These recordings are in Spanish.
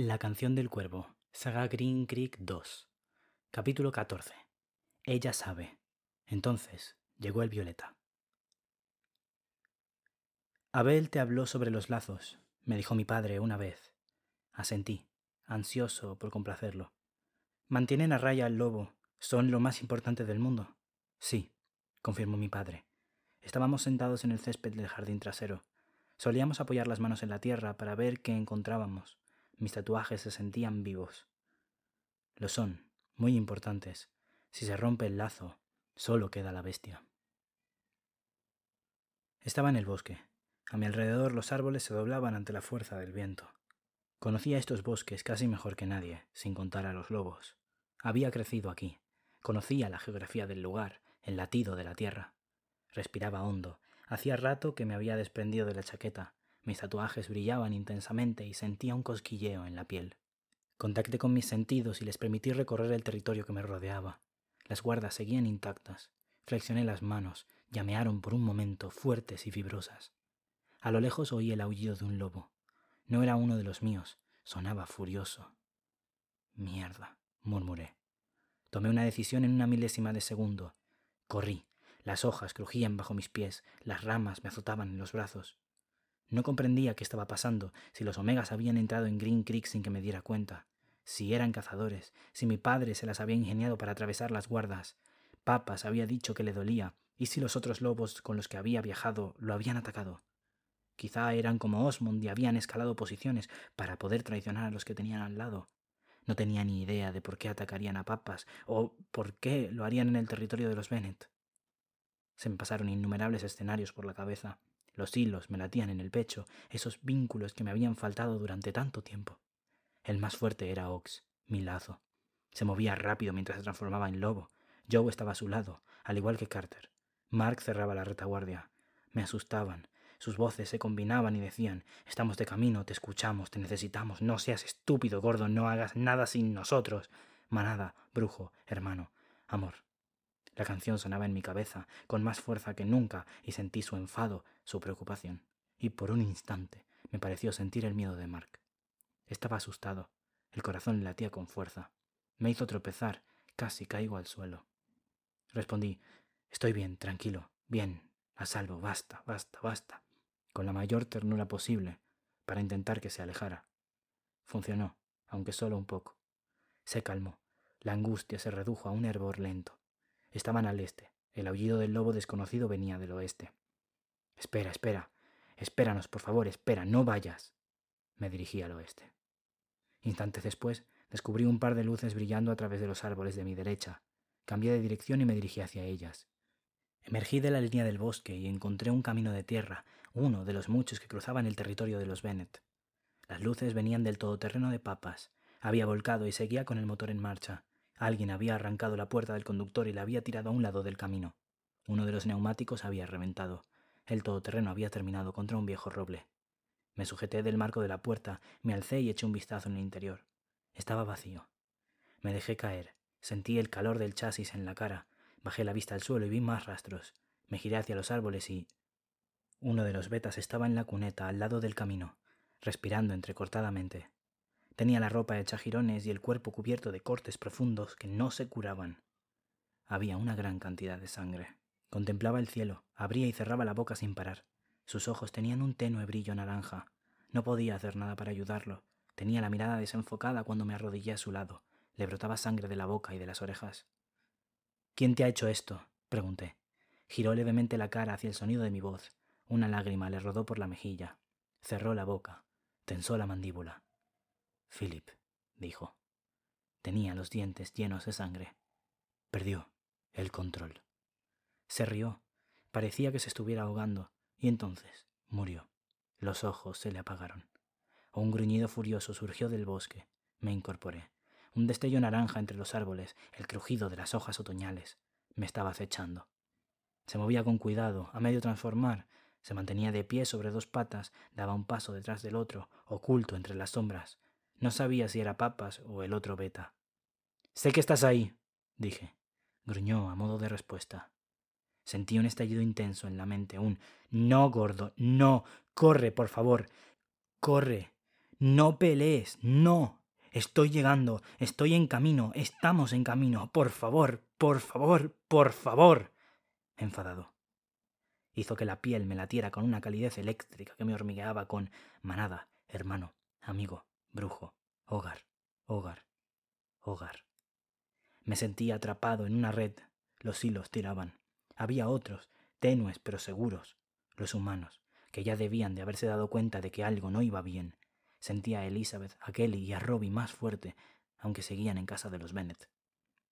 La canción del cuervo, saga Green Creek 2, capítulo 14. Ella sabe. Entonces llegó el violeta. Abel te habló sobre los lazos, me dijo mi padre una vez. Asentí, ansioso por complacerlo. Mantienen a raya al lobo, son lo más importante del mundo. Sí, confirmó mi padre. Estábamos sentados en el césped del jardín trasero. Solíamos apoyar las manos en la tierra para ver qué encontrábamos mis tatuajes se sentían vivos. Lo son, muy importantes. Si se rompe el lazo, solo queda la bestia. Estaba en el bosque. A mi alrededor los árboles se doblaban ante la fuerza del viento. Conocía estos bosques casi mejor que nadie, sin contar a los lobos. Había crecido aquí. Conocía la geografía del lugar, el latido de la tierra. Respiraba hondo. Hacía rato que me había desprendido de la chaqueta, mis tatuajes brillaban intensamente y sentía un cosquilleo en la piel. Contacté con mis sentidos y les permití recorrer el territorio que me rodeaba. Las guardas seguían intactas. Flexioné las manos, llamearon por un momento fuertes y fibrosas. A lo lejos oí el aullido de un lobo. No era uno de los míos, sonaba furioso. Mierda, murmuré. Tomé una decisión en una milésima de segundo. Corrí. Las hojas crujían bajo mis pies, las ramas me azotaban en los brazos. No comprendía qué estaba pasando, si los Omegas habían entrado en Green Creek sin que me diera cuenta, si eran cazadores, si mi padre se las había ingeniado para atravesar las guardas. Papas había dicho que le dolía, y si los otros lobos con los que había viajado lo habían atacado. Quizá eran como Osmond y habían escalado posiciones para poder traicionar a los que tenían al lado. No tenía ni idea de por qué atacarían a Papas o por qué lo harían en el territorio de los Bennett. Se me pasaron innumerables escenarios por la cabeza. Los hilos me latían en el pecho, esos vínculos que me habían faltado durante tanto tiempo. El más fuerte era Ox, mi lazo. Se movía rápido mientras se transformaba en lobo. Joe estaba a su lado, al igual que Carter. Mark cerraba la retaguardia. Me asustaban. Sus voces se combinaban y decían, estamos de camino, te escuchamos, te necesitamos, no seas estúpido, gordo, no hagas nada sin nosotros. Manada, brujo, hermano, amor. La canción sonaba en mi cabeza con más fuerza que nunca y sentí su enfado, su preocupación. Y por un instante me pareció sentir el miedo de Mark. Estaba asustado. El corazón latía con fuerza. Me hizo tropezar. Casi caigo al suelo. Respondí, Estoy bien, tranquilo, bien, a salvo, basta, basta, basta, con la mayor ternura posible, para intentar que se alejara. Funcionó, aunque solo un poco. Se calmó. La angustia se redujo a un hervor lento. Estaban al este. El aullido del lobo desconocido venía del oeste. Espera, espera. Espéranos, por favor, espera, no vayas. Me dirigí al oeste. Instantes después, descubrí un par de luces brillando a través de los árboles de mi derecha. Cambié de dirección y me dirigí hacia ellas. Emergí de la línea del bosque y encontré un camino de tierra, uno de los muchos que cruzaban el territorio de los Bennett. Las luces venían del todoterreno de papas. Había volcado y seguía con el motor en marcha. Alguien había arrancado la puerta del conductor y la había tirado a un lado del camino. Uno de los neumáticos había reventado. El todoterreno había terminado contra un viejo roble. Me sujeté del marco de la puerta, me alcé y eché un vistazo en el interior. Estaba vacío. Me dejé caer. Sentí el calor del chasis en la cara. Bajé la vista al suelo y vi más rastros. Me giré hacia los árboles y... Uno de los betas estaba en la cuneta al lado del camino, respirando entrecortadamente. Tenía la ropa hecha jirones y el cuerpo cubierto de cortes profundos que no se curaban. Había una gran cantidad de sangre. Contemplaba el cielo, abría y cerraba la boca sin parar. Sus ojos tenían un tenue brillo naranja. No podía hacer nada para ayudarlo. Tenía la mirada desenfocada cuando me arrodillé a su lado. Le brotaba sangre de la boca y de las orejas. ¿Quién te ha hecho esto? pregunté. Giró levemente la cara hacia el sonido de mi voz. Una lágrima le rodó por la mejilla. Cerró la boca. Tensó la mandíbula. Philip, dijo. Tenía los dientes llenos de sangre. Perdió el control. Se rió. Parecía que se estuviera ahogando, y entonces murió. Los ojos se le apagaron. Un gruñido furioso surgió del bosque. Me incorporé. Un destello naranja entre los árboles, el crujido de las hojas otoñales. Me estaba acechando. Se movía con cuidado, a medio transformar. Se mantenía de pie sobre dos patas, daba un paso detrás del otro, oculto entre las sombras. No sabía si era Papas o el otro Beta. Sé que estás ahí, dije. Gruñó a modo de respuesta. Sentí un estallido intenso en la mente, un No, gordo, no, corre, por favor, corre, no pelees, no, estoy llegando, estoy en camino, estamos en camino, por favor, por favor, por favor. Enfadado. Hizo que la piel me latiera con una calidez eléctrica que me hormigueaba con manada, hermano, amigo, brujo, hogar, hogar, hogar. Me sentía atrapado en una red. Los hilos tiraban. Había otros, tenues pero seguros, los humanos, que ya debían de haberse dado cuenta de que algo no iba bien. Sentía a Elizabeth, a Kelly y a Robbie más fuerte, aunque seguían en casa de los Bennett.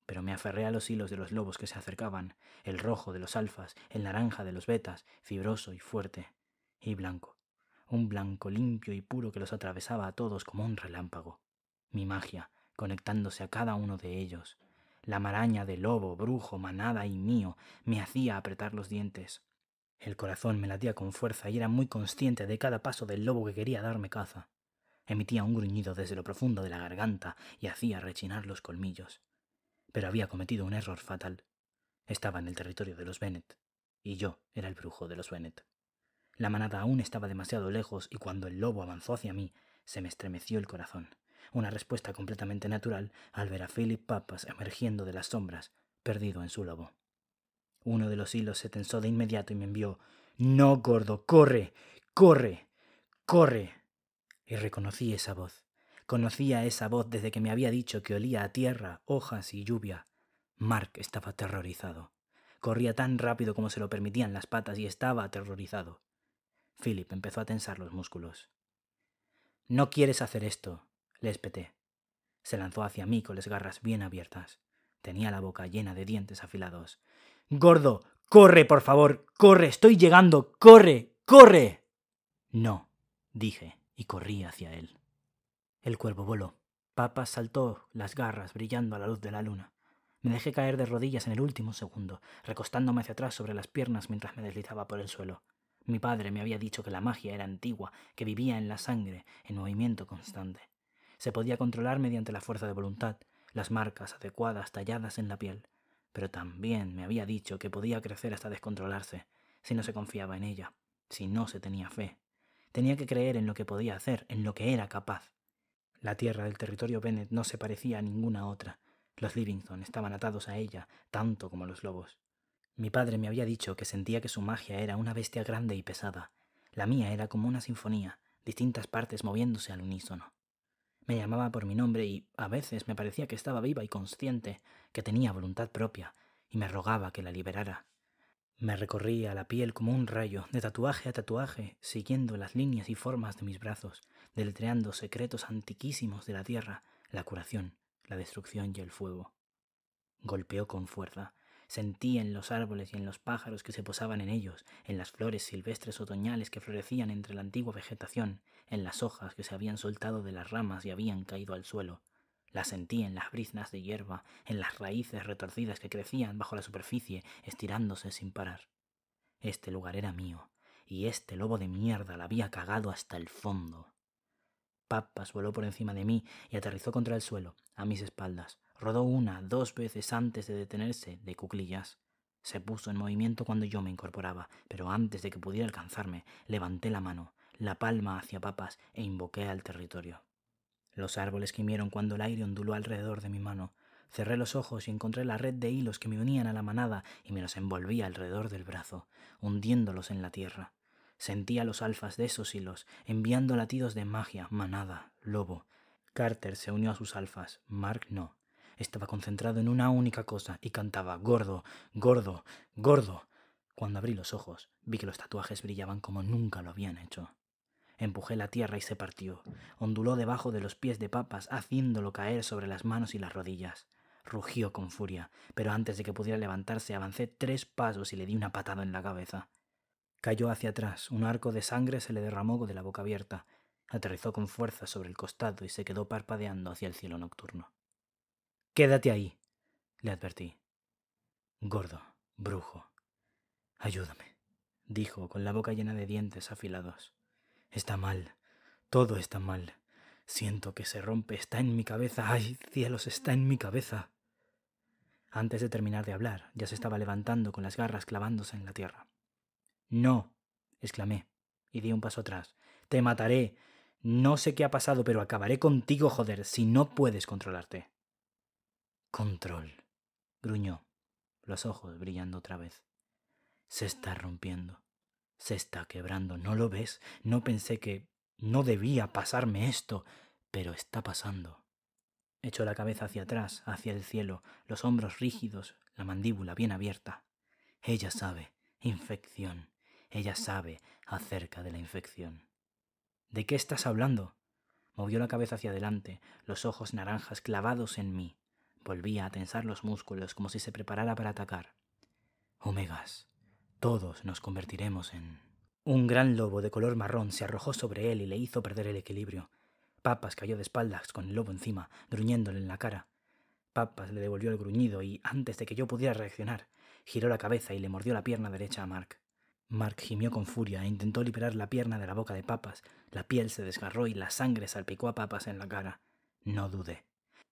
Pero me aferré a los hilos de los lobos que se acercaban, el rojo de los alfas, el naranja de los betas, fibroso y fuerte, y blanco un blanco limpio y puro que los atravesaba a todos como un relámpago. Mi magia, conectándose a cada uno de ellos. La maraña de lobo, brujo, manada y mío me hacía apretar los dientes. El corazón me latía con fuerza y era muy consciente de cada paso del lobo que quería darme caza. Emitía un gruñido desde lo profundo de la garganta y hacía rechinar los colmillos. Pero había cometido un error fatal. Estaba en el territorio de los bennett y yo era el brujo de los Venet. La manada aún estaba demasiado lejos y cuando el lobo avanzó hacia mí, se me estremeció el corazón. Una respuesta completamente natural al ver a Philip Pappas emergiendo de las sombras, perdido en su lobo. Uno de los hilos se tensó de inmediato y me envió No, gordo, corre, corre, corre. Y reconocí esa voz. Conocía esa voz desde que me había dicho que olía a tierra, hojas y lluvia. Mark estaba aterrorizado. Corría tan rápido como se lo permitían las patas y estaba aterrorizado. Philip empezó a tensar los músculos. No quieres hacer esto, le espeté. Se lanzó hacia mí con las garras bien abiertas. Tenía la boca llena de dientes afilados. Gordo, corre, por favor, corre, estoy llegando, corre, corre. No, dije, y corrí hacia él. El cuervo voló. Papa saltó las garras brillando a la luz de la luna. Me dejé caer de rodillas en el último segundo, recostándome hacia atrás sobre las piernas mientras me deslizaba por el suelo. Mi padre me había dicho que la magia era antigua, que vivía en la sangre, en movimiento constante. Se podía controlar mediante la fuerza de voluntad, las marcas adecuadas talladas en la piel, pero también me había dicho que podía crecer hasta descontrolarse, si no se confiaba en ella, si no se tenía fe. Tenía que creer en lo que podía hacer, en lo que era capaz. La tierra del territorio Bennett no se parecía a ninguna otra. Los Livingston estaban atados a ella, tanto como los lobos. Mi padre me había dicho que sentía que su magia era una bestia grande y pesada. La mía era como una sinfonía, distintas partes moviéndose al unísono. Me llamaba por mi nombre y a veces me parecía que estaba viva y consciente, que tenía voluntad propia, y me rogaba que la liberara. Me recorría la piel como un rayo, de tatuaje a tatuaje, siguiendo las líneas y formas de mis brazos, deletreando secretos antiquísimos de la tierra, la curación, la destrucción y el fuego. Golpeó con fuerza, Sentí en los árboles y en los pájaros que se posaban en ellos, en las flores silvestres otoñales que florecían entre la antigua vegetación, en las hojas que se habían soltado de las ramas y habían caído al suelo. La sentí en las briznas de hierba, en las raíces retorcidas que crecían bajo la superficie, estirándose sin parar. Este lugar era mío, y este lobo de mierda la había cagado hasta el fondo. Papas voló por encima de mí y aterrizó contra el suelo, a mis espaldas, Rodó una, dos veces antes de detenerse, de cuclillas. Se puso en movimiento cuando yo me incorporaba, pero antes de que pudiera alcanzarme, levanté la mano, la palma hacia papas e invoqué al territorio. Los árboles gimieron cuando el aire onduló alrededor de mi mano. Cerré los ojos y encontré la red de hilos que me unían a la manada y me los envolví alrededor del brazo, hundiéndolos en la tierra. Sentía los alfas de esos hilos, enviando latidos de magia, manada, lobo. Carter se unió a sus alfas, Mark no. Estaba concentrado en una única cosa y cantaba gordo, gordo, gordo. Cuando abrí los ojos, vi que los tatuajes brillaban como nunca lo habían hecho. Empujé la tierra y se partió. Onduló debajo de los pies de papas, haciéndolo caer sobre las manos y las rodillas. Rugió con furia, pero antes de que pudiera levantarse avancé tres pasos y le di una patada en la cabeza. Cayó hacia atrás, un arco de sangre se le derramó de la boca abierta, aterrizó con fuerza sobre el costado y se quedó parpadeando hacia el cielo nocturno. Quédate ahí, le advertí. Gordo, brujo. Ayúdame, dijo, con la boca llena de dientes afilados. Está mal, todo está mal. Siento que se rompe, está en mi cabeza. ¡Ay, cielos, está en mi cabeza! Antes de terminar de hablar, ya se estaba levantando con las garras clavándose en la tierra. No, exclamé, y di un paso atrás. Te mataré. No sé qué ha pasado, pero acabaré contigo, joder, si no puedes controlarte. Control, gruñó, los ojos brillando otra vez. Se está rompiendo, se está quebrando, ¿no lo ves? No pensé que no debía pasarme esto, pero está pasando. Echó la cabeza hacia atrás, hacia el cielo, los hombros rígidos, la mandíbula bien abierta. Ella sabe, infección. Ella sabe acerca de la infección. ¿De qué estás hablando? Movió la cabeza hacia adelante, los ojos naranjas clavados en mí. Volvía a tensar los músculos como si se preparara para atacar. Omegas, todos nos convertiremos en... Un gran lobo de color marrón se arrojó sobre él y le hizo perder el equilibrio. Papas cayó de espaldas con el lobo encima, gruñéndole en la cara. Papas le devolvió el gruñido y, antes de que yo pudiera reaccionar, giró la cabeza y le mordió la pierna derecha a Mark. Mark gimió con furia e intentó liberar la pierna de la boca de Papas. La piel se desgarró y la sangre salpicó a Papas en la cara. No dudé.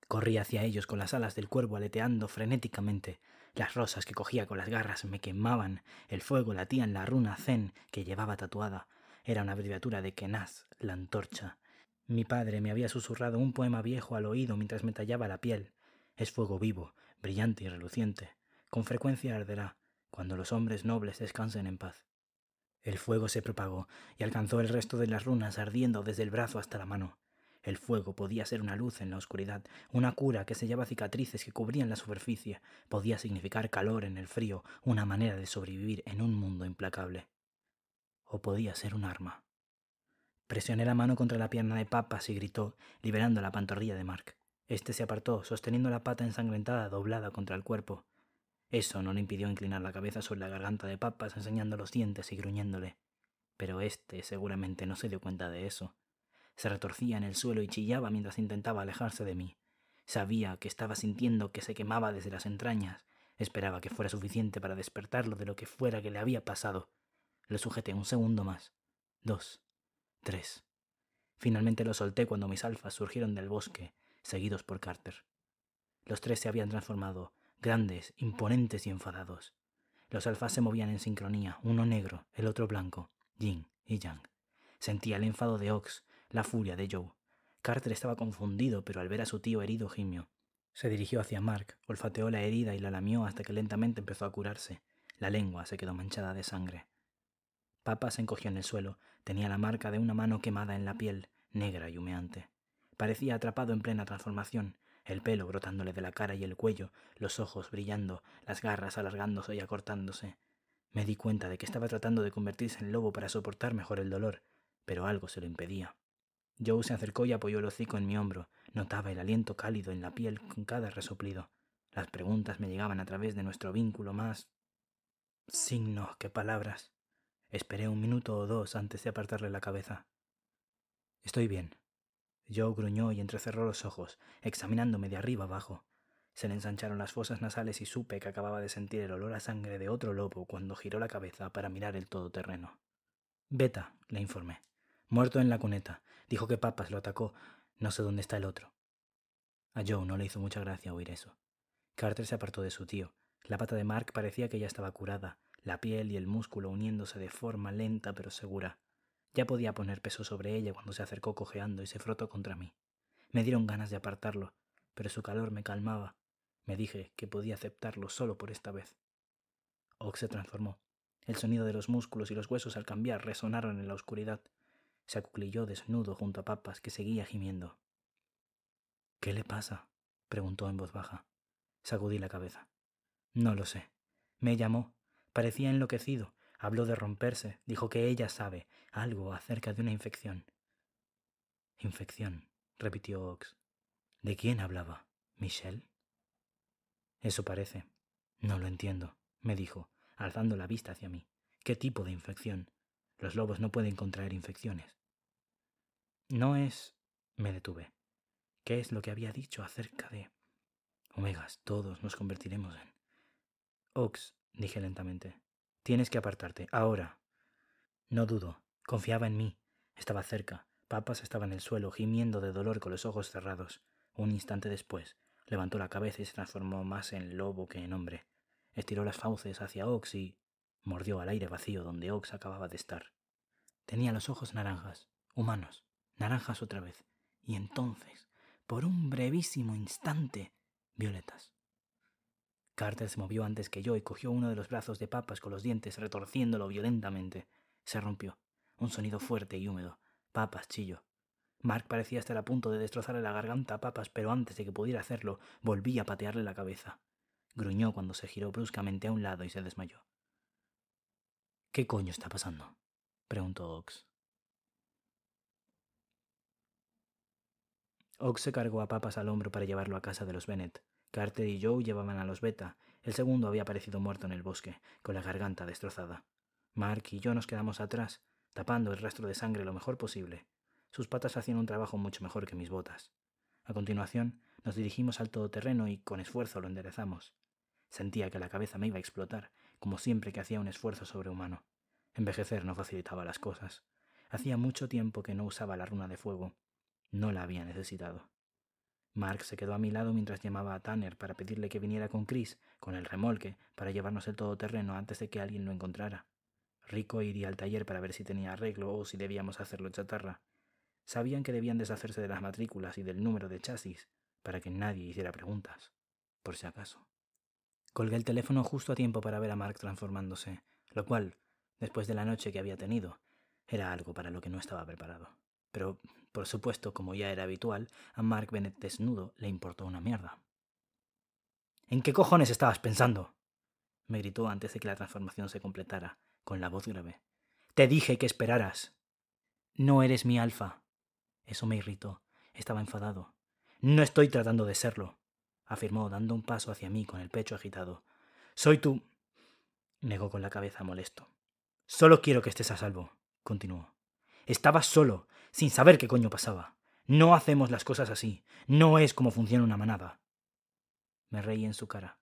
Corrí hacia ellos con las alas del cuervo aleteando frenéticamente. Las rosas que cogía con las garras me quemaban. El fuego latía en la runa Zen que llevaba tatuada. Era una abreviatura de Kenaz, la antorcha. Mi padre me había susurrado un poema viejo al oído mientras me tallaba la piel. Es fuego vivo, brillante y reluciente. Con frecuencia arderá, cuando los hombres nobles descansen en paz. El fuego se propagó y alcanzó el resto de las runas ardiendo desde el brazo hasta la mano. El fuego podía ser una luz en la oscuridad, una cura que sellaba cicatrices que cubrían la superficie, podía significar calor en el frío, una manera de sobrevivir en un mundo implacable. O podía ser un arma. Presioné la mano contra la pierna de Papas y gritó, liberando la pantorrilla de Mark. Este se apartó, sosteniendo la pata ensangrentada doblada contra el cuerpo. Eso no le impidió inclinar la cabeza sobre la garganta de Papas, enseñando los dientes y gruñéndole. Pero este seguramente no se dio cuenta de eso. Se retorcía en el suelo y chillaba mientras intentaba alejarse de mí. Sabía que estaba sintiendo que se quemaba desde las entrañas. Esperaba que fuera suficiente para despertarlo de lo que fuera que le había pasado. Lo sujeté un segundo más. Dos. Tres. Finalmente lo solté cuando mis alfas surgieron del bosque, seguidos por Carter. Los tres se habían transformado, grandes, imponentes y enfadados. Los alfas se movían en sincronía, uno negro, el otro blanco, Jin y yang. Sentía el enfado de Ox, la furia de Joe. Carter estaba confundido, pero al ver a su tío herido gimió. Se dirigió hacia Mark, olfateó la herida y la lamió hasta que lentamente empezó a curarse. La lengua se quedó manchada de sangre. Papa se encogió en el suelo, tenía la marca de una mano quemada en la piel, negra y humeante. Parecía atrapado en plena transformación, el pelo brotándole de la cara y el cuello, los ojos brillando, las garras alargándose y acortándose. Me di cuenta de que estaba tratando de convertirse en lobo para soportar mejor el dolor, pero algo se lo impedía. Joe se acercó y apoyó el hocico en mi hombro. Notaba el aliento cálido en la piel con cada resoplido. Las preguntas me llegaban a través de nuestro vínculo más Signo, que palabras. Esperé un minuto o dos antes de apartarle la cabeza. Estoy bien. Joe gruñó y entrecerró los ojos, examinándome de arriba abajo. Se le ensancharon las fosas nasales y supe que acababa de sentir el olor a sangre de otro lobo cuando giró la cabeza para mirar el todoterreno. Beta, le informé. Muerto en la cuneta. Dijo que Papas lo atacó. No sé dónde está el otro. A Joe no le hizo mucha gracia oír eso. Carter se apartó de su tío. La pata de Mark parecía que ya estaba curada, la piel y el músculo uniéndose de forma lenta pero segura. Ya podía poner peso sobre ella cuando se acercó cojeando y se frotó contra mí. Me dieron ganas de apartarlo, pero su calor me calmaba. Me dije que podía aceptarlo solo por esta vez. Ox se transformó. El sonido de los músculos y los huesos al cambiar resonaron en la oscuridad se acuclilló desnudo junto a Papas, que seguía gimiendo. ¿Qué le pasa? preguntó en voz baja. Sacudí la cabeza. No lo sé. Me llamó. Parecía enloquecido. Habló de romperse. Dijo que ella sabe algo acerca de una infección. Infección, repitió Ox. ¿De quién hablaba? ¿Michelle? Eso parece. No lo entiendo, me dijo, alzando la vista hacia mí. ¿Qué tipo de infección? Los lobos no pueden contraer infecciones. No es... me detuve. ¿Qué es lo que había dicho acerca de... Omegas, todos nos convertiremos en... Ox, dije lentamente. Tienes que apartarte, ahora. No dudo, confiaba en mí. Estaba cerca. Papas estaba en el suelo, gimiendo de dolor con los ojos cerrados. Un instante después, levantó la cabeza y se transformó más en lobo que en hombre. Estiró las fauces hacia Ox y Mordió al aire vacío donde Ox acababa de estar. Tenía los ojos naranjas, humanos, naranjas otra vez, y entonces, por un brevísimo instante, violetas. Carter se movió antes que yo y cogió uno de los brazos de papas con los dientes, retorciéndolo violentamente. Se rompió. Un sonido fuerte y húmedo. Papas, chillo. Mark parecía estar a punto de destrozarle la garganta a papas, pero antes de que pudiera hacerlo, volvía a patearle la cabeza. Gruñó cuando se giró bruscamente a un lado y se desmayó. ¿Qué coño está pasando? preguntó Ox. Ox se cargó a Papas al hombro para llevarlo a casa de los Bennett. Carter y Joe llevaban a los Beta. El segundo había aparecido muerto en el bosque, con la garganta destrozada. Mark y yo nos quedamos atrás, tapando el rastro de sangre lo mejor posible. Sus patas hacían un trabajo mucho mejor que mis botas. A continuación, nos dirigimos al todoterreno y con esfuerzo lo enderezamos. Sentía que la cabeza me iba a explotar, como siempre que hacía un esfuerzo sobrehumano. Envejecer no facilitaba las cosas. Hacía mucho tiempo que no usaba la runa de fuego. No la había necesitado. Mark se quedó a mi lado mientras llamaba a Tanner para pedirle que viniera con Chris, con el remolque, para llevarnos el todoterreno antes de que alguien lo encontrara. Rico iría al taller para ver si tenía arreglo o si debíamos hacerlo chatarra. Sabían que debían deshacerse de las matrículas y del número de chasis, para que nadie hiciera preguntas, por si acaso. Colgué el teléfono justo a tiempo para ver a Mark transformándose, lo cual, después de la noche que había tenido, era algo para lo que no estaba preparado. Pero, por supuesto, como ya era habitual, a Mark Bennett desnudo le importó una mierda. ¿En qué cojones estabas pensando? me gritó antes de que la transformación se completara, con la voz grave. Te dije que esperaras. No eres mi alfa. Eso me irritó. Estaba enfadado. No estoy tratando de serlo afirmó dando un paso hacia mí con el pecho agitado. Soy tú. negó con la cabeza molesto. Solo quiero que estés a salvo, continuó. Estabas solo, sin saber qué coño pasaba. No hacemos las cosas así. No es como funciona una manada. Me reí en su cara.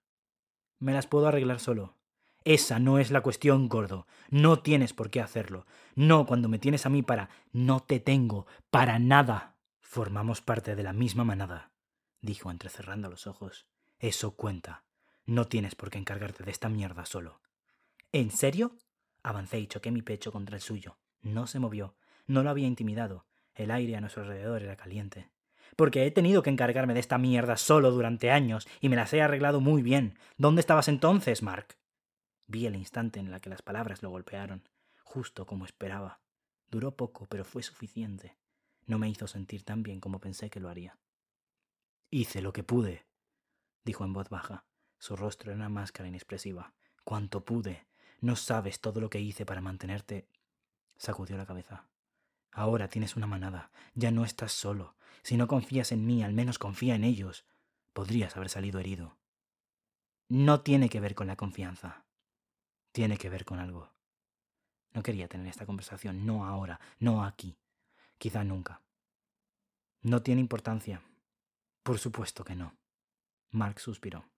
Me las puedo arreglar solo. Esa no es la cuestión, gordo. No tienes por qué hacerlo. No cuando me tienes a mí para... No te tengo. Para nada. Formamos parte de la misma manada dijo entrecerrando los ojos. Eso cuenta. No tienes por qué encargarte de esta mierda solo. ¿En serio? Avancé y choqué mi pecho contra el suyo. No se movió. No lo había intimidado. El aire a nuestro alrededor era caliente. Porque he tenido que encargarme de esta mierda solo durante años y me las he arreglado muy bien. ¿Dónde estabas entonces, Mark? Vi el instante en la que las palabras lo golpearon, justo como esperaba. Duró poco, pero fue suficiente. No me hizo sentir tan bien como pensé que lo haría. Hice lo que pude, dijo en voz baja. Su rostro era una máscara inexpresiva. Cuanto pude. No sabes todo lo que hice para mantenerte. Sacudió la cabeza. Ahora tienes una manada. Ya no estás solo. Si no confías en mí, al menos confía en ellos. Podrías haber salido herido. No tiene que ver con la confianza. Tiene que ver con algo. No quería tener esta conversación. No ahora. No aquí. Quizá nunca. No tiene importancia. Por supuesto que no. Mark suspiró.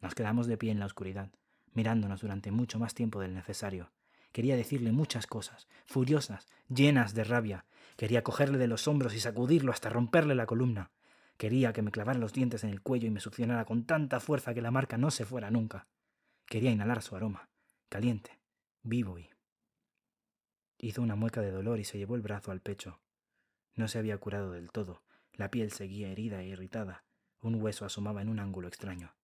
Nos quedamos de pie en la oscuridad, mirándonos durante mucho más tiempo del necesario. Quería decirle muchas cosas, furiosas, llenas de rabia. Quería cogerle de los hombros y sacudirlo hasta romperle la columna. Quería que me clavara los dientes en el cuello y me succionara con tanta fuerza que la marca no se fuera nunca. Quería inhalar su aroma, caliente, vivo y... Hizo una mueca de dolor y se llevó el brazo al pecho. No se había curado del todo, la piel seguía herida e irritada. Un hueso asomaba en un ángulo extraño.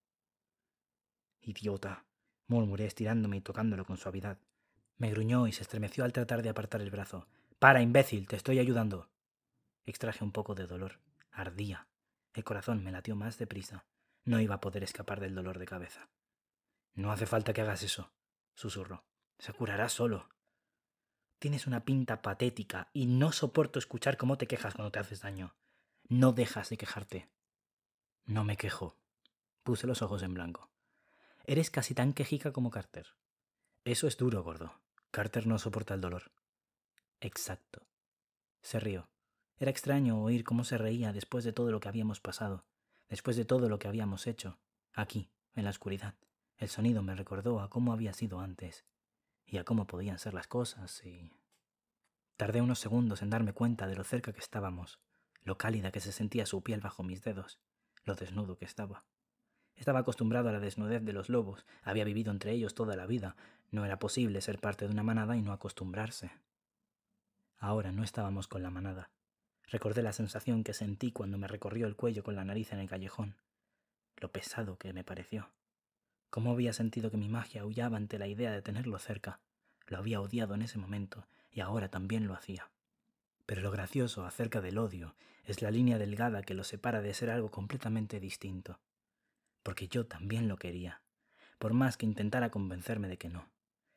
Idiota, murmuré estirándome y tocándolo con suavidad. Me gruñó y se estremeció al tratar de apartar el brazo. Para, imbécil, te estoy ayudando. Extraje un poco de dolor. Ardía. El corazón me latió más deprisa. No iba a poder escapar del dolor de cabeza. No hace falta que hagas eso, susurró. Se curará solo. Tienes una pinta patética y no soporto escuchar cómo te quejas cuando te haces daño. No dejas de quejarte. No me quejo. Puse los ojos en blanco. Eres casi tan quejica como Carter. Eso es duro, gordo. Carter no soporta el dolor. Exacto. Se rió. Era extraño oír cómo se reía después de todo lo que habíamos pasado, después de todo lo que habíamos hecho, aquí, en la oscuridad. El sonido me recordó a cómo había sido antes, y a cómo podían ser las cosas, y... Tardé unos segundos en darme cuenta de lo cerca que estábamos lo cálida que se sentía su piel bajo mis dedos, lo desnudo que estaba. Estaba acostumbrado a la desnudez de los lobos, había vivido entre ellos toda la vida, no era posible ser parte de una manada y no acostumbrarse. Ahora no estábamos con la manada. Recordé la sensación que sentí cuando me recorrió el cuello con la nariz en el callejón, lo pesado que me pareció. Cómo había sentido que mi magia aullaba ante la idea de tenerlo cerca. Lo había odiado en ese momento y ahora también lo hacía. Pero lo gracioso acerca del odio es la línea delgada que lo separa de ser algo completamente distinto. Porque yo también lo quería, por más que intentara convencerme de que no.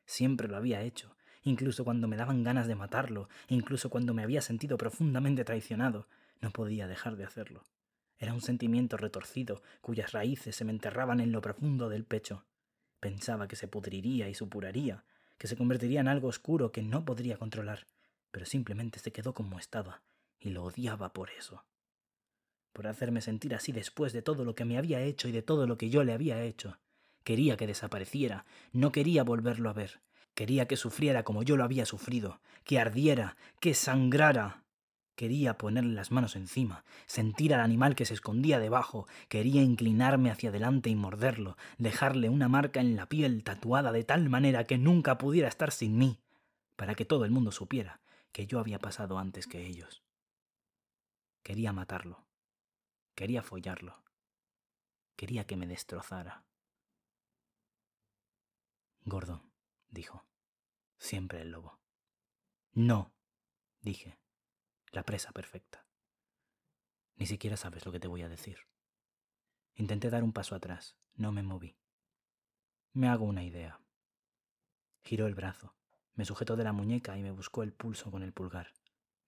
Siempre lo había hecho, incluso cuando me daban ganas de matarlo, incluso cuando me había sentido profundamente traicionado, no podía dejar de hacerlo. Era un sentimiento retorcido cuyas raíces se me enterraban en lo profundo del pecho. Pensaba que se pudriría y supuraría, que se convertiría en algo oscuro que no podría controlar pero simplemente se quedó como estaba, y lo odiaba por eso. Por hacerme sentir así después de todo lo que me había hecho y de todo lo que yo le había hecho. Quería que desapareciera, no quería volverlo a ver. Quería que sufriera como yo lo había sufrido, que ardiera, que sangrara. Quería ponerle las manos encima, sentir al animal que se escondía debajo, quería inclinarme hacia adelante y morderlo, dejarle una marca en la piel tatuada de tal manera que nunca pudiera estar sin mí, para que todo el mundo supiera, que yo había pasado antes que ellos. Quería matarlo. Quería follarlo. Quería que me destrozara. Gordon, dijo. Siempre el lobo. No, dije. La presa perfecta. Ni siquiera sabes lo que te voy a decir. Intenté dar un paso atrás. No me moví. Me hago una idea. Giró el brazo. Me sujetó de la muñeca y me buscó el pulso con el pulgar.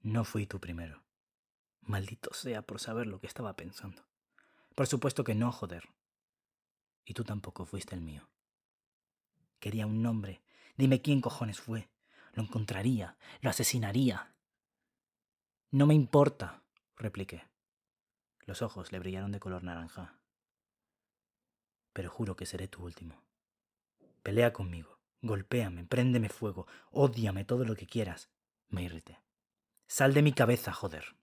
No fui tú primero. Maldito sea por saber lo que estaba pensando. Por supuesto que no, joder. Y tú tampoco fuiste el mío. Quería un nombre. Dime quién cojones fue. Lo encontraría. Lo asesinaría. No me importa, repliqué. Los ojos le brillaron de color naranja. Pero juro que seré tu último. Pelea conmigo. Golpéame, préndeme fuego, ódiame todo lo que quieras. Me irrité. Sal de mi cabeza, joder.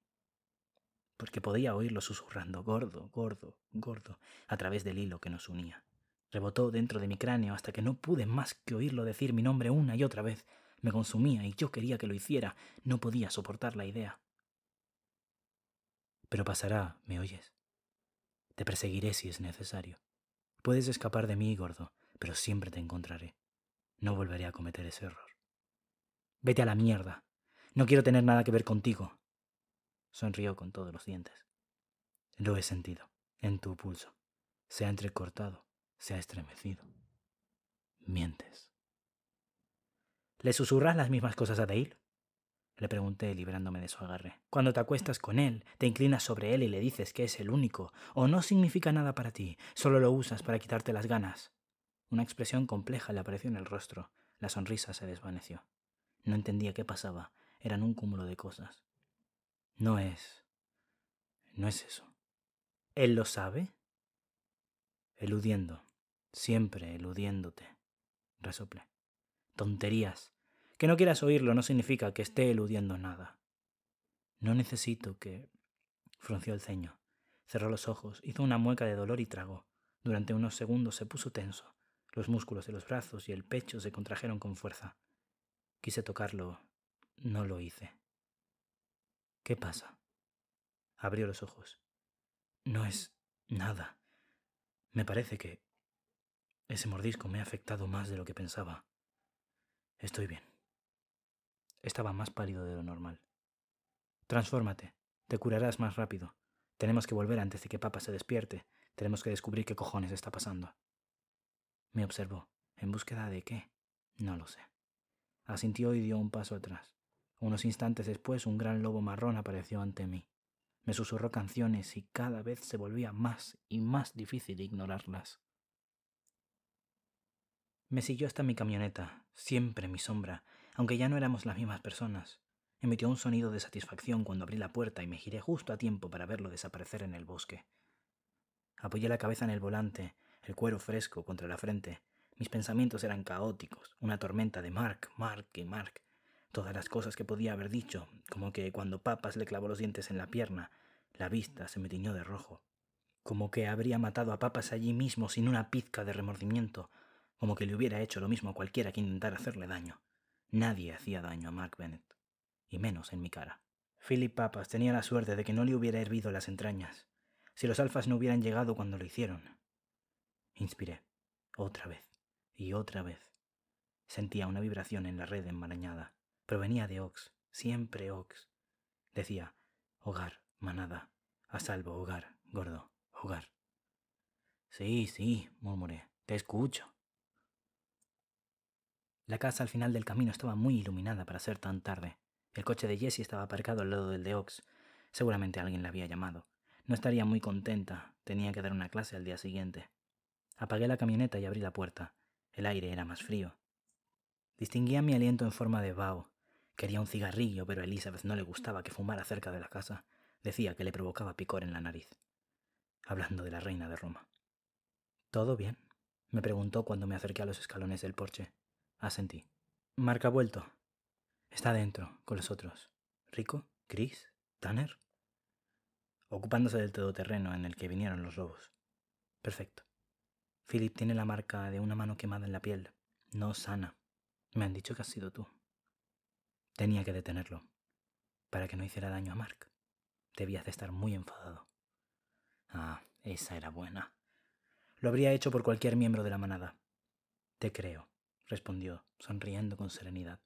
Porque podía oírlo susurrando, gordo, gordo, gordo, a través del hilo que nos unía. Rebotó dentro de mi cráneo hasta que no pude más que oírlo decir mi nombre una y otra vez. Me consumía y yo quería que lo hiciera. No podía soportar la idea. Pero pasará, ¿me oyes? Te perseguiré si es necesario. Puedes escapar de mí, gordo, pero siempre te encontraré. No volveré a cometer ese error. Vete a la mierda. No quiero tener nada que ver contigo. Sonrió con todos los dientes. Lo he sentido, en tu pulso. Se ha entrecortado, se ha estremecido. Mientes. ¿Le susurras las mismas cosas a Dale? Le pregunté, librándome de su agarre. Cuando te acuestas con él, te inclinas sobre él y le dices que es el único, o no significa nada para ti, solo lo usas para quitarte las ganas. Una expresión compleja le apareció en el rostro. La sonrisa se desvaneció. No entendía qué pasaba. Eran un cúmulo de cosas. No es... No es eso. ¿Él lo sabe? Eludiendo. Siempre eludiéndote. Resoplé. Tonterías. Que no quieras oírlo no significa que esté eludiendo nada. No necesito que... Frunció el ceño. Cerró los ojos, hizo una mueca de dolor y tragó. Durante unos segundos se puso tenso. Los músculos de los brazos y el pecho se contrajeron con fuerza. Quise tocarlo. No lo hice. ¿Qué pasa? Abrió los ojos. No es nada. Me parece que ese mordisco me ha afectado más de lo que pensaba. Estoy bien. Estaba más pálido de lo normal. Transfórmate. Te curarás más rápido. Tenemos que volver antes de que papá se despierte. Tenemos que descubrir qué cojones está pasando. Me observó. ¿En búsqueda de qué? No lo sé. Asintió y dio un paso atrás. Unos instantes después un gran lobo marrón apareció ante mí. Me susurró canciones y cada vez se volvía más y más difícil ignorarlas. Me siguió hasta mi camioneta, siempre mi sombra, aunque ya no éramos las mismas personas. Emitió un sonido de satisfacción cuando abrí la puerta y me giré justo a tiempo para verlo desaparecer en el bosque. Apoyé la cabeza en el volante el cuero fresco contra la frente. Mis pensamientos eran caóticos, una tormenta de Mark, Mark y Mark. Todas las cosas que podía haber dicho, como que cuando Papas le clavó los dientes en la pierna, la vista se me tiñó de rojo. Como que habría matado a Papas allí mismo sin una pizca de remordimiento, como que le hubiera hecho lo mismo a cualquiera que intentara hacerle daño. Nadie hacía daño a Mark Bennett, y menos en mi cara. Philip Papas tenía la suerte de que no le hubiera hervido las entrañas, si los alfas no hubieran llegado cuando lo hicieron. Inspiré, otra vez, y otra vez. Sentía una vibración en la red enmarañada. Provenía de Ox, siempre Ox. Decía, hogar, manada, a salvo, hogar, gordo, hogar. Sí, sí, murmuré, te escucho. La casa al final del camino estaba muy iluminada para ser tan tarde. El coche de Jessie estaba aparcado al lado del de Ox. Seguramente alguien la había llamado. No estaría muy contenta, tenía que dar una clase al día siguiente. Apagué la camioneta y abrí la puerta. El aire era más frío. Distinguía mi aliento en forma de vaho. Quería un cigarrillo, pero a Elizabeth no le gustaba que fumara cerca de la casa. Decía que le provocaba picor en la nariz. Hablando de la reina de Roma. ¿Todo bien? me preguntó cuando me acerqué a los escalones del porche. Asentí. Marca vuelto. Está dentro, con los otros. ¿Rico? ¿Chris? ¿Tanner? Ocupándose del todoterreno en el que vinieron los robos. Perfecto. Philip tiene la marca de una mano quemada en la piel. No sana. Me han dicho que has sido tú. Tenía que detenerlo. Para que no hiciera daño a Mark. Debías de estar muy enfadado. Ah, esa era buena. Lo habría hecho por cualquier miembro de la manada. Te creo, respondió, sonriendo con serenidad.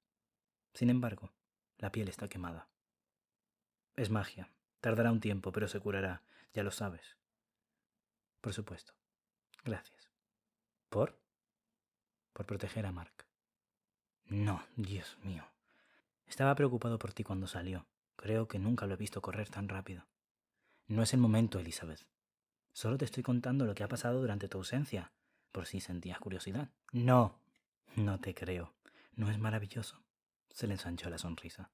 Sin embargo, la piel está quemada. Es magia. Tardará un tiempo, pero se curará, ya lo sabes. Por supuesto. Gracias. ¿Por? Por proteger a Mark. No, Dios mío. Estaba preocupado por ti cuando salió. Creo que nunca lo he visto correr tan rápido. No es el momento, Elizabeth. Solo te estoy contando lo que ha pasado durante tu ausencia, por si sentías curiosidad. No, no te creo. ¿No es maravilloso? Se le ensanchó la sonrisa.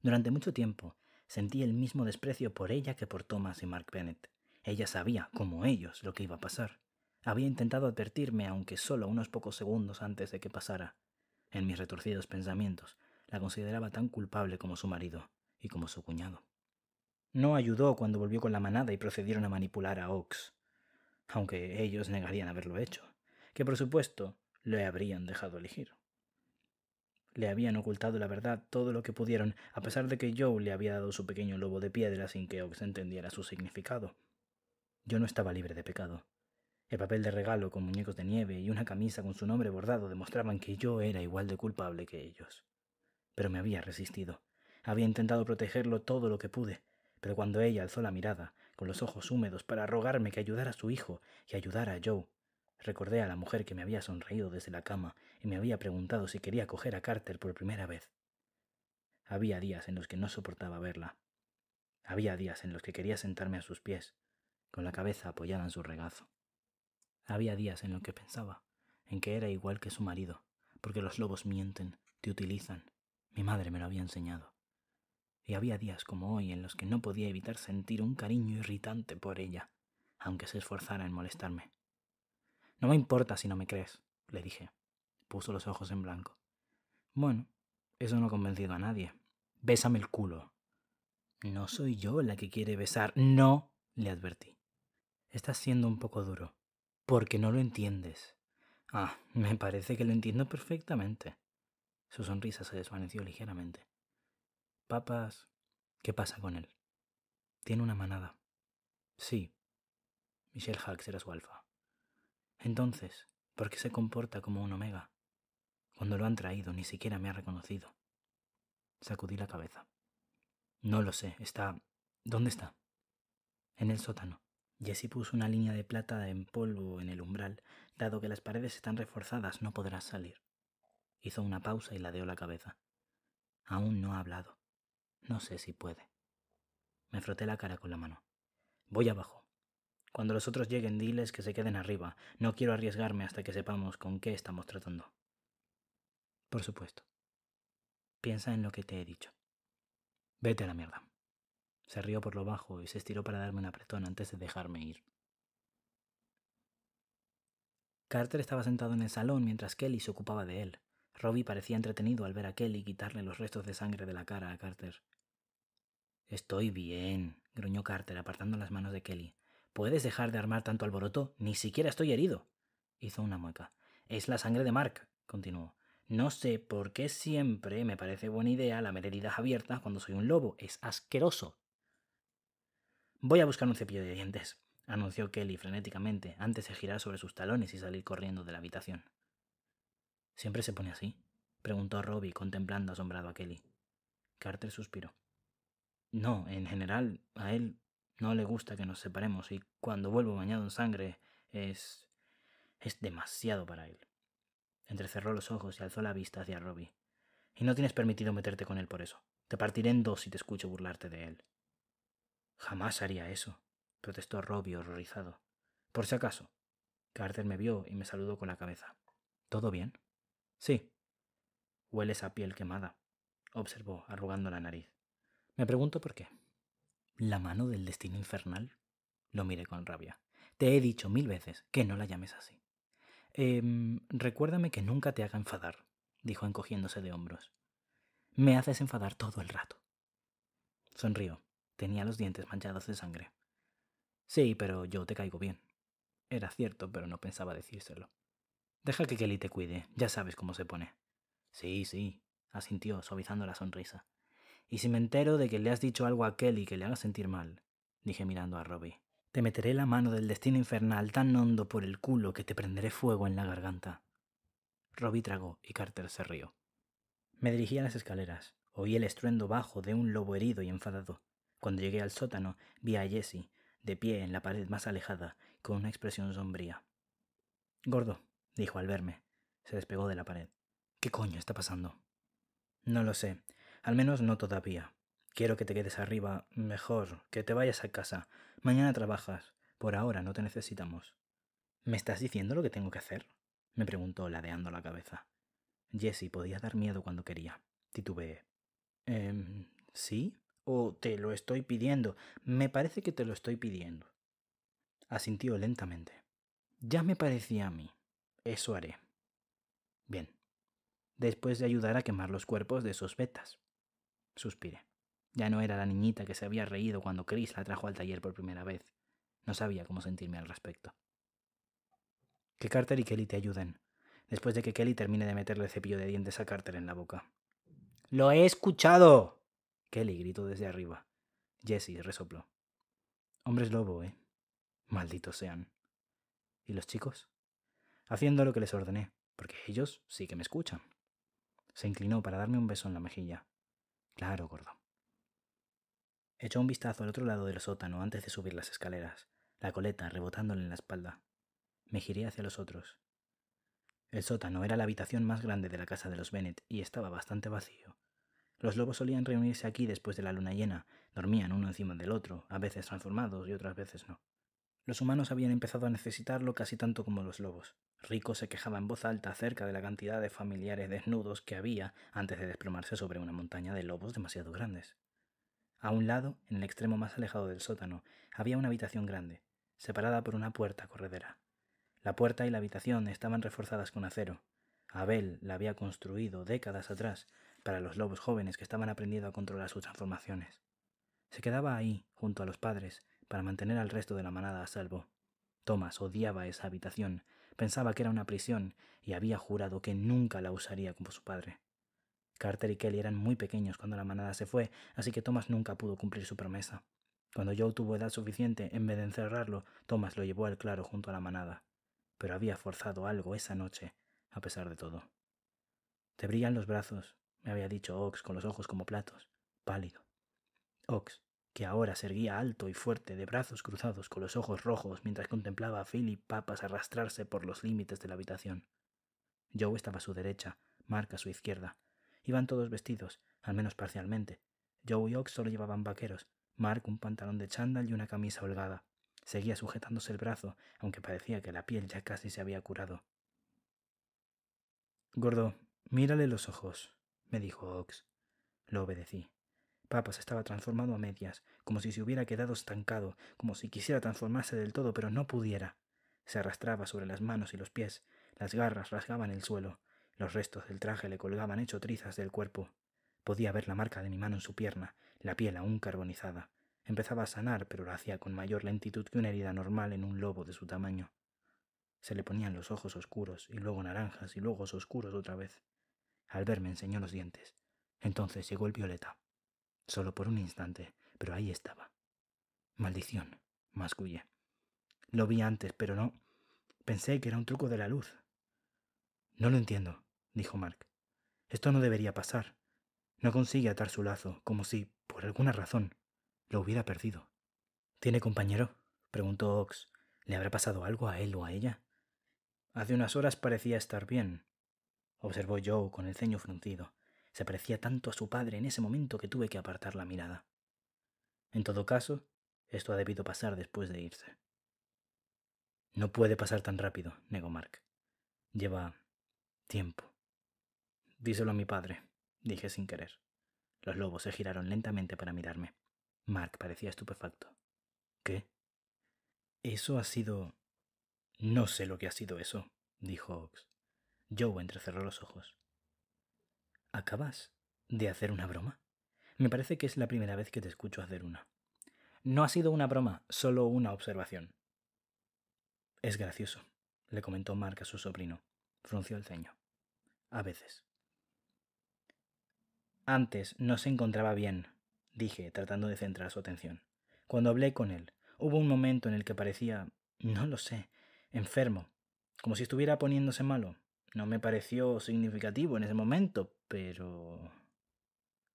Durante mucho tiempo sentí el mismo desprecio por ella que por Thomas y Mark Bennett. Ella sabía, como ellos, lo que iba a pasar. Había intentado advertirme, aunque solo unos pocos segundos antes de que pasara. En mis retorcidos pensamientos, la consideraba tan culpable como su marido y como su cuñado. No ayudó cuando volvió con la manada y procedieron a manipular a Ox, aunque ellos negarían haberlo hecho, que por supuesto le habrían dejado elegir. Le habían ocultado la verdad todo lo que pudieron, a pesar de que Joe le había dado su pequeño lobo de piedra sin que Ox entendiera su significado. Yo no estaba libre de pecado. El papel de regalo con muñecos de nieve y una camisa con su nombre bordado demostraban que yo era igual de culpable que ellos. Pero me había resistido. Había intentado protegerlo todo lo que pude, pero cuando ella alzó la mirada, con los ojos húmedos, para rogarme que ayudara a su hijo y ayudara a Joe, recordé a la mujer que me había sonreído desde la cama y me había preguntado si quería coger a Carter por primera vez. Había días en los que no soportaba verla. Había días en los que quería sentarme a sus pies, con la cabeza apoyada en su regazo. Había días en los que pensaba, en que era igual que su marido, porque los lobos mienten, te utilizan. Mi madre me lo había enseñado. Y había días como hoy en los que no podía evitar sentir un cariño irritante por ella, aunque se esforzara en molestarme. No me importa si no me crees, le dije. Puso los ojos en blanco. Bueno, eso no ha convencido a nadie. Bésame el culo. No soy yo la que quiere besar. No, le advertí. Estás siendo un poco duro porque no lo entiendes. Ah, me parece que lo entiendo perfectamente. Su sonrisa se desvaneció ligeramente. Papas, ¿qué pasa con él? Tiene una manada. Sí. Michelle Hacks era su alfa. Entonces, ¿por qué se comporta como un omega? Cuando lo han traído, ni siquiera me ha reconocido. Sacudí la cabeza. No lo sé. Está... ¿Dónde está? En el sótano. Jesse puso una línea de plata en polvo en el umbral. Dado que las paredes están reforzadas, no podrás salir. Hizo una pausa y ladeó la cabeza. Aún no ha hablado. No sé si puede. Me froté la cara con la mano. Voy abajo. Cuando los otros lleguen, diles que se queden arriba. No quiero arriesgarme hasta que sepamos con qué estamos tratando. Por supuesto. Piensa en lo que te he dicho. Vete a la mierda. Se rió por lo bajo y se estiró para darme un apretón antes de dejarme ir. Carter estaba sentado en el salón mientras Kelly se ocupaba de él. Robbie parecía entretenido al ver a Kelly quitarle los restos de sangre de la cara a Carter. Estoy bien, gruñó Carter apartando las manos de Kelly. ¿Puedes dejar de armar tanto alboroto? Ni siquiera estoy herido. Hizo una mueca. Es la sangre de Mark, continuó. No sé por qué siempre me parece buena idea la heridas abiertas cuando soy un lobo. Es asqueroso. Voy a buscar un cepillo de dientes, anunció Kelly frenéticamente antes de girar sobre sus talones y salir corriendo de la habitación. ¿Siempre se pone así? preguntó Robbie contemplando asombrado a Kelly. Carter suspiró. No, en general, a él no le gusta que nos separemos y cuando vuelvo bañado en sangre es... es demasiado para él. Entrecerró los ojos y alzó la vista hacia Robbie. Y no tienes permitido meterte con él por eso. Te partiré en dos si te escucho burlarte de él. Jamás haría eso, protestó Robbie horrorizado. Por si acaso. Carter me vio y me saludó con la cabeza. ¿Todo bien? Sí. Hueles a piel quemada, observó, arrugando la nariz. Me pregunto por qué. ¿La mano del destino infernal? Lo miré con rabia. Te he dicho mil veces que no la llames así. Em, recuérdame que nunca te haga enfadar, dijo encogiéndose de hombros. Me haces enfadar todo el rato. Sonrió Tenía los dientes manchados de sangre. Sí, pero yo te caigo bien. Era cierto, pero no pensaba decírselo. Deja que Kelly te cuide, ya sabes cómo se pone. Sí, sí, asintió, suavizando la sonrisa. Y si me entero de que le has dicho algo a Kelly que le haga sentir mal, dije mirando a Robbie, te meteré la mano del destino infernal tan hondo por el culo que te prenderé fuego en la garganta. Robbie tragó y Carter se rió. Me dirigí a las escaleras. Oí el estruendo bajo de un lobo herido y enfadado. Cuando llegué al sótano, vi a Jesse, de pie en la pared más alejada, con una expresión sombría. Gordo, dijo al verme. Se despegó de la pared. ¿Qué coño está pasando? No lo sé. Al menos no todavía. Quiero que te quedes arriba. Mejor, que te vayas a casa. Mañana trabajas. Por ahora no te necesitamos. ¿Me estás diciendo lo que tengo que hacer? me preguntó ladeando la cabeza. Jesse podía dar miedo cuando quería. Titubeé. ¿Eh, ¿Sí? o te lo estoy pidiendo. Me parece que te lo estoy pidiendo. Asintió lentamente. Ya me parecía a mí. Eso haré. Bien. Después de ayudar a quemar los cuerpos de sus betas. Suspiré. Ya no era la niñita que se había reído cuando Chris la trajo al taller por primera vez. No sabía cómo sentirme al respecto. Que Carter y Kelly te ayuden, después de que Kelly termine de meterle el cepillo de dientes a Carter en la boca. Lo he escuchado, Kelly gritó desde arriba. Jesse resopló. Hombres lobo, ¿eh? Malditos sean. ¿Y los chicos? Haciendo lo que les ordené, porque ellos sí que me escuchan. Se inclinó para darme un beso en la mejilla. Claro, gordo. Echó un vistazo al otro lado del sótano antes de subir las escaleras, la coleta rebotándole en la espalda. Me giré hacia los otros. El sótano era la habitación más grande de la casa de los Bennett y estaba bastante vacío, los lobos solían reunirse aquí después de la luna llena, dormían uno encima del otro, a veces transformados y otras veces no. Los humanos habían empezado a necesitarlo casi tanto como los lobos. Rico se quejaba en voz alta acerca de la cantidad de familiares desnudos que había antes de desplomarse sobre una montaña de lobos demasiado grandes. A un lado, en el extremo más alejado del sótano, había una habitación grande, separada por una puerta corredera. La puerta y la habitación estaban reforzadas con acero. Abel la había construido décadas atrás para los lobos jóvenes que estaban aprendiendo a controlar sus transformaciones. Se quedaba ahí, junto a los padres, para mantener al resto de la manada a salvo. Thomas odiaba esa habitación, pensaba que era una prisión y había jurado que nunca la usaría como su padre. Carter y Kelly eran muy pequeños cuando la manada se fue, así que Thomas nunca pudo cumplir su promesa. Cuando Joe tuvo edad suficiente, en vez de encerrarlo, Thomas lo llevó al claro junto a la manada. Pero había forzado algo esa noche, a pesar de todo. Te brillan los brazos, me había dicho Ox con los ojos como platos, pálido. Ox, que ahora se erguía alto y fuerte, de brazos cruzados, con los ojos rojos, mientras contemplaba a Phil y Papas arrastrarse por los límites de la habitación. Joe estaba a su derecha, Mark a su izquierda. Iban todos vestidos, al menos parcialmente. Joe y Ox solo llevaban vaqueros, Mark un pantalón de chándal y una camisa holgada. Seguía sujetándose el brazo, aunque parecía que la piel ya casi se había curado. Gordo, mírale los ojos, me dijo Ox. Lo obedecí. se estaba transformado a medias, como si se hubiera quedado estancado, como si quisiera transformarse del todo, pero no pudiera. Se arrastraba sobre las manos y los pies, las garras rasgaban el suelo, los restos del traje le colgaban hecho trizas del cuerpo. Podía ver la marca de mi mano en su pierna, la piel aún carbonizada. Empezaba a sanar, pero lo hacía con mayor lentitud que una herida normal en un lobo de su tamaño. Se le ponían los ojos oscuros, y luego naranjas, y luego oscuros otra vez. Al me enseñó los dientes. Entonces llegó el violeta. Solo por un instante, pero ahí estaba. Maldición, mascullé. Lo vi antes, pero no. Pensé que era un truco de la luz. No lo entiendo, dijo Mark. Esto no debería pasar. No consigue atar su lazo, como si, por alguna razón, lo hubiera perdido. ¿Tiene compañero? preguntó Ox. ¿Le habrá pasado algo a él o a ella? Hace unas horas parecía estar bien, observó Joe con el ceño fruncido. Se parecía tanto a su padre en ese momento que tuve que apartar la mirada. En todo caso, esto ha debido pasar después de irse. No puede pasar tan rápido, negó Mark. Lleva tiempo. Díselo a mi padre, dije sin querer. Los lobos se giraron lentamente para mirarme. Mark parecía estupefacto. ¿Qué? Eso ha sido... No sé lo que ha sido eso, dijo Ox. Joe entrecerró los ojos. ¿Acabas de hacer una broma? Me parece que es la primera vez que te escucho hacer una. No ha sido una broma, solo una observación. Es gracioso, le comentó Mark a su sobrino. Frunció el ceño. A veces. Antes no se encontraba bien, dije, tratando de centrar su atención. Cuando hablé con él, hubo un momento en el que parecía, no lo sé, enfermo, como si estuviera poniéndose malo. No me pareció significativo en ese momento, pero...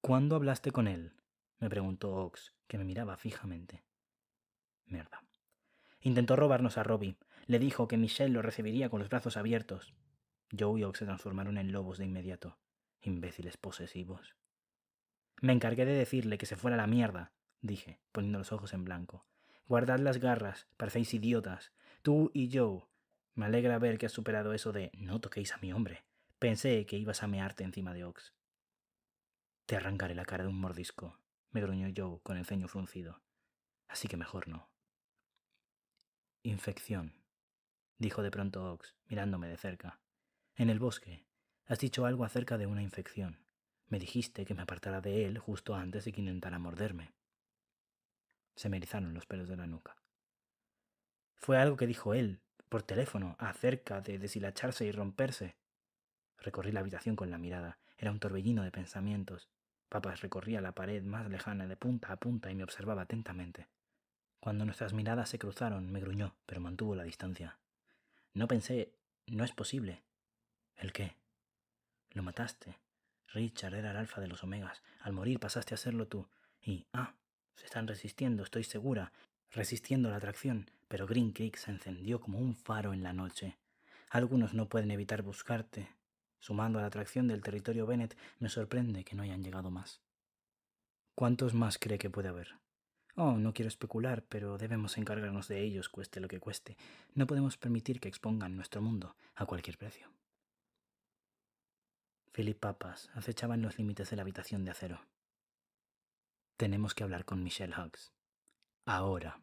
¿Cuándo hablaste con él? me preguntó Ox, que me miraba fijamente. Mierda. Intentó robarnos a Robbie. Le dijo que Michelle lo recibiría con los brazos abiertos. Joe y Ox se transformaron en lobos de inmediato. Imbéciles posesivos. Me encargué de decirle que se fuera a la mierda, dije, poniendo los ojos en blanco. Guardad las garras, parecéis idiotas. Tú y Joe, me alegra ver que has superado eso de no toquéis a mi hombre. Pensé que ibas a mearte encima de Ox. Te arrancaré la cara de un mordisco, me gruñó Joe con el ceño fruncido. Así que mejor no. Infección, dijo de pronto Ox, mirándome de cerca. En el bosque, has dicho algo acerca de una infección. Me dijiste que me apartara de él justo antes de que intentara morderme. Se me erizaron los pelos de la nuca. Fue algo que dijo él, por teléfono, acerca de deshilacharse y romperse. Recorrí la habitación con la mirada. Era un torbellino de pensamientos. Papas recorría la pared más lejana de punta a punta y me observaba atentamente. Cuando nuestras miradas se cruzaron, me gruñó, pero mantuvo la distancia. No pensé, no es posible. ¿El qué? Lo mataste. Richard era el alfa de los omegas. Al morir pasaste a serlo tú. Y, ah, se están resistiendo, estoy segura resistiendo la atracción, pero Green Creek se encendió como un faro en la noche. Algunos no pueden evitar buscarte. Sumando a la atracción del territorio Bennett, me sorprende que no hayan llegado más. ¿Cuántos más cree que puede haber? Oh, no quiero especular, pero debemos encargarnos de ellos, cueste lo que cueste. No podemos permitir que expongan nuestro mundo a cualquier precio. Philip Papas acechaba en los límites de la habitación de acero. Tenemos que hablar con Michelle Huggs ahora